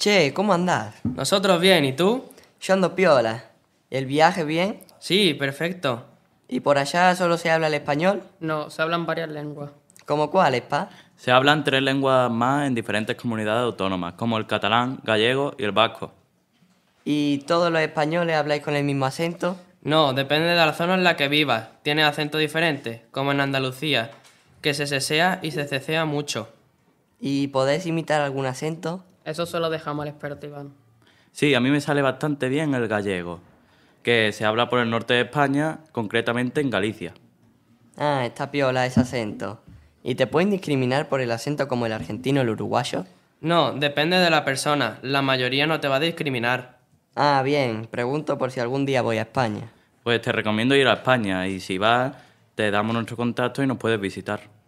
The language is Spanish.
Che, ¿cómo andás? Nosotros bien, ¿y tú? Yo ando piola. ¿El viaje bien? Sí, perfecto. ¿Y por allá solo se habla el español? No, se hablan varias lenguas. ¿Cómo cuáles, pa? Se hablan tres lenguas más en diferentes comunidades autónomas, como el catalán, gallego y el vasco. ¿Y todos los españoles habláis con el mismo acento? No, depende de la zona en la que vivas. Tiene acentos diferentes, como en Andalucía, que se sesea y se cesea mucho. ¿Y podéis imitar algún acento? Eso solo dejamos al experto Iván. Sí, a mí me sale bastante bien el gallego, que se habla por el norte de España, concretamente en Galicia. Ah, está piola ese acento. ¿Y te pueden discriminar por el acento como el argentino o el uruguayo? No, depende de la persona. La mayoría no te va a discriminar. Ah, bien. Pregunto por si algún día voy a España. Pues te recomiendo ir a España y si vas, te damos nuestro contacto y nos puedes visitar.